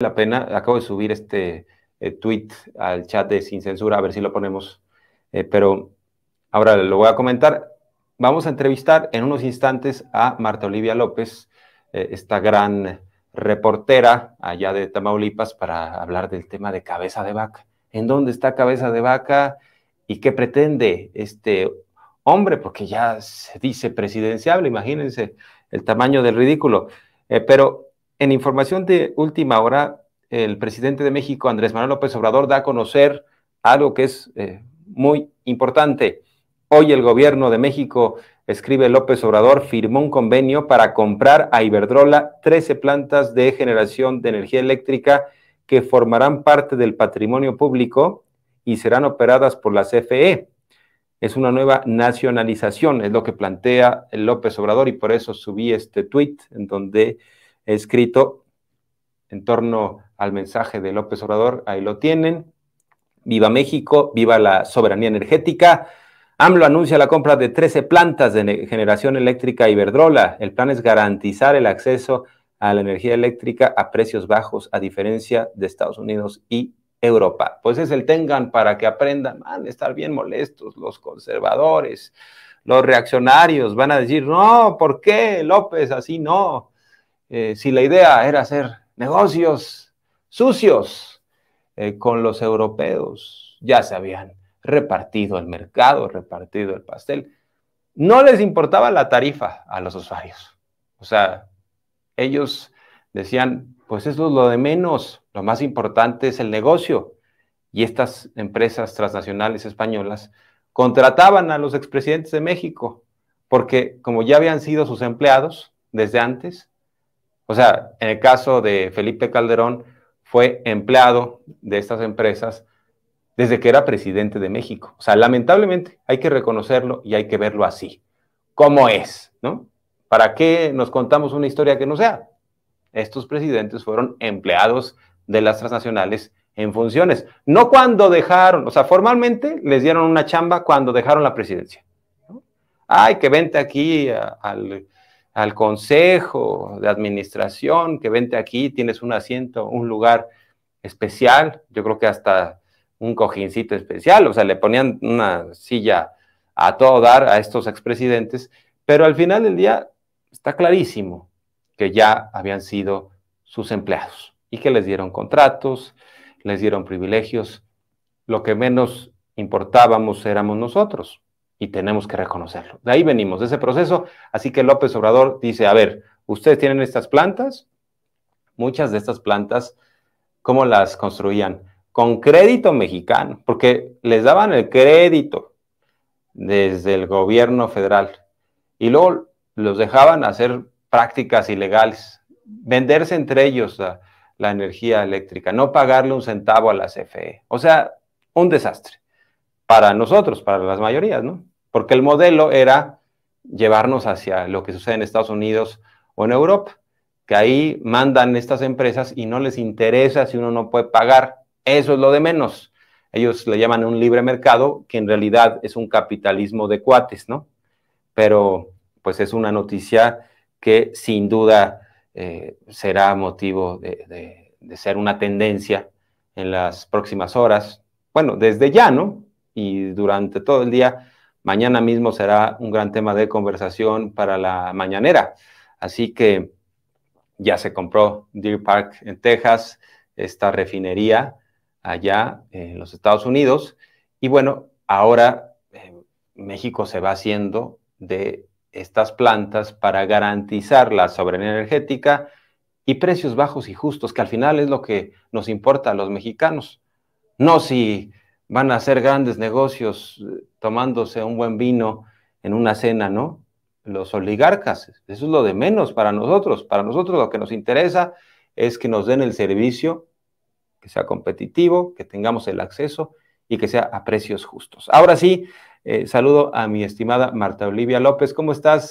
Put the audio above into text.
la pena. Acabo de subir este eh, tweet al chat de Sin Censura, a ver si lo ponemos. Eh, pero ahora lo voy a comentar. Vamos a entrevistar en unos instantes a Marta Olivia López, eh, esta gran reportera allá de Tamaulipas, para hablar del tema de cabeza de vaca. ¿En dónde está cabeza de vaca y qué pretende este hombre? Porque ya se dice presidenciable, imagínense el tamaño del ridículo. pero en información de última hora, el presidente de México, Andrés Manuel López Obrador, da a conocer algo que es eh, muy importante. Hoy el gobierno de México, escribe López Obrador, firmó un convenio para comprar a Iberdrola 13 plantas de generación de energía eléctrica que formarán parte del patrimonio público y serán operadas por la CFE. Es una nueva nacionalización, es lo que plantea López Obrador y por eso subí este tuit en donde escrito en torno al mensaje de López Obrador. Ahí lo tienen. Viva México, viva la soberanía energética. AMLO anuncia la compra de 13 plantas de generación eléctrica Iberdrola. El plan es garantizar el acceso a la energía eléctrica a precios bajos, a diferencia de Estados Unidos y Europa. Pues es el tengan para que aprendan, van a estar bien molestos los conservadores, los reaccionarios, van a decir, no, ¿por qué López así no? Eh, si la idea era hacer negocios sucios eh, con los europeos, ya se habían repartido el mercado, repartido el pastel. No les importaba la tarifa a los usuarios. O sea, ellos decían, pues eso es lo de menos, lo más importante es el negocio. Y estas empresas transnacionales españolas contrataban a los expresidentes de México, porque como ya habían sido sus empleados desde antes, o sea, en el caso de Felipe Calderón, fue empleado de estas empresas desde que era presidente de México. O sea, lamentablemente hay que reconocerlo y hay que verlo así, ¿Cómo es, ¿no? ¿Para qué nos contamos una historia que no sea? Estos presidentes fueron empleados de las transnacionales en funciones, no cuando dejaron, o sea, formalmente les dieron una chamba cuando dejaron la presidencia. ¿no? Ay, que vente aquí al al consejo de administración, que vente aquí, tienes un asiento, un lugar especial, yo creo que hasta un cojincito especial, o sea, le ponían una silla a todo dar a estos expresidentes, pero al final del día está clarísimo que ya habían sido sus empleados y que les dieron contratos, les dieron privilegios, lo que menos importábamos éramos nosotros y tenemos que reconocerlo. De ahí venimos, de ese proceso. Así que López Obrador dice, a ver, ustedes tienen estas plantas, muchas de estas plantas, ¿cómo las construían? Con crédito mexicano, porque les daban el crédito desde el gobierno federal y luego los dejaban hacer prácticas ilegales, venderse entre ellos la, la energía eléctrica, no pagarle un centavo a la CFE. O sea, un desastre para nosotros, para las mayorías, ¿no? Porque el modelo era llevarnos hacia lo que sucede en Estados Unidos o en Europa, que ahí mandan estas empresas y no les interesa si uno no puede pagar. Eso es lo de menos. Ellos le llaman un libre mercado, que en realidad es un capitalismo de cuates, ¿no? Pero pues es una noticia que sin duda eh, será motivo de ser una tendencia en las próximas horas. Bueno, desde ya, ¿no? y durante todo el día. Mañana mismo será un gran tema de conversación para la mañanera. Así que ya se compró Deer Park en Texas, esta refinería allá en los Estados Unidos. Y bueno, ahora eh, México se va haciendo de estas plantas para garantizar la soberanía energética y precios bajos y justos, que al final es lo que nos importa a los mexicanos. No si van a hacer grandes negocios eh, tomándose un buen vino en una cena, ¿no? Los oligarcas, eso es lo de menos para nosotros. Para nosotros lo que nos interesa es que nos den el servicio, que sea competitivo, que tengamos el acceso y que sea a precios justos. Ahora sí, eh, saludo a mi estimada Marta Olivia López. ¿Cómo estás?